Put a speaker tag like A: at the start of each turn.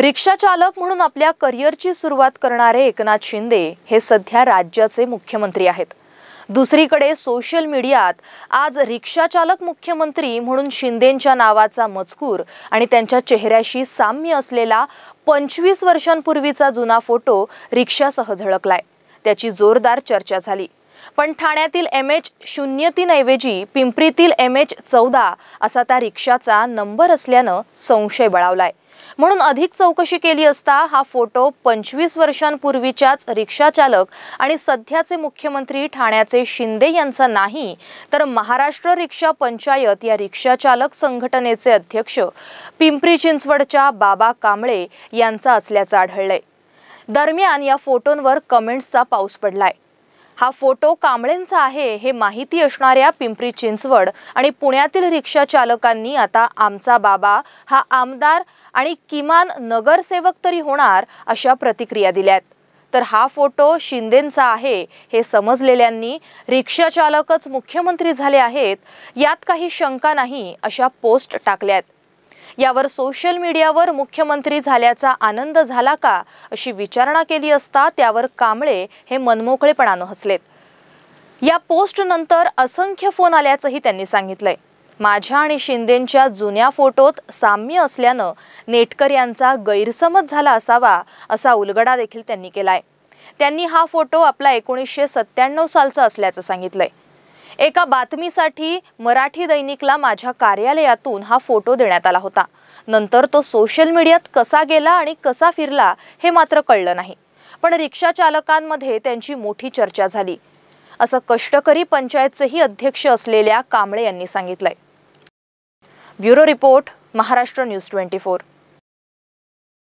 A: रिक्षा चालक म्हणून आपल्या करिअरची सुरुवात करणारे एकनाथ शिंदे हे सध्या राज्याचे मुख्यमंत्री आहेत दुसरीकडे सोशल मीडियात आज रिक्षाचालक मुख्यमंत्री म्हणून शिंदेंच्या नावाचा मजकूर आणि त्यांच्या चेहऱ्याशी साम्य असलेला पंचवीस वर्षांपूर्वीचा जुना फोटो रिक्षासह झळकलाय त्याची जोरदार चर्चा झाली पण ठाण्यातील एम एच शून्य ऐवजी पिंपरीतील एम एच चौदा असा त्या रिक्षाचा नंबर असल्यानं संशय बळावलाय म्हणून अधिक चौकशी केली असता हा फोटो पंचवीस वर्षांपूर्वीच्याच रिक्षाचालक आणि सध्याचे मुख्यमंत्री ठाण्याचे शिंदे यांचा नाही तर महाराष्ट्र रिक्षा पंचायत या रिक्षाचालक संघटनेचे अध्यक्ष पिंपरी चिंचवडच्या बाबा कांबळे यांचा असल्याचं आढळलंय दरम्यान या फोटोंवर कमेंट्सचा पाऊस पडलाय हा फोटो कांबळेंचा आहे हे माहिती असणाऱ्या पिंपरी चिंचवड आणि पुण्यातील रिक्षा चालकांनी आता आमचा बाबा हा आमदार आणि किमान नगरसेवक तरी होणार अशा प्रतिक्रिया दिल्यात तर हा फोटो शिंदेंचा आहे हे समजलेल्यांनी रिक्षाचालकच मुख्यमंत्री झाले आहेत यात काही शंका नाही अशा पोस्ट टाकल्यात यावर सोशल मीडियावर मुख्यमंत्री झाल्याचा आनंद झाला का अशी विचारणा केली असता त्यावर कांबळे हे मनमोकळेपणानं हसलेत या पोस्टनंतर असंख्य फोन आल्याचंही त्यांनी सांगितलंय माझ्या आणि शिंदेंच्या जुन्या फोटोत साम्य असल्यानं नेटकर यांचा गैरसमज झाला असावा असा उलगडा देखील त्यांनी केलाय त्यांनी हा फोटो आपला एकोणीसशे सत्त्याण्णव सालचा असल्याचं सांगितलंय एका बातमीसाठी मराठी दैनिकला माझ्या कार्यालयातून हा फोटो देण्यात आला होता नंतर तो सोशल मीडियात कसा गेला आणि कसा फिरला हे मात्र कळलं नाही पण रिक्षा चालकांमध्ये त्यांची मोठी चर्चा झाली असं कष्टकरी पंचायतचेही अध्यक्ष असलेल्या कांबळे यांनी सांगितलंय bureau report Maharashtra news twenty four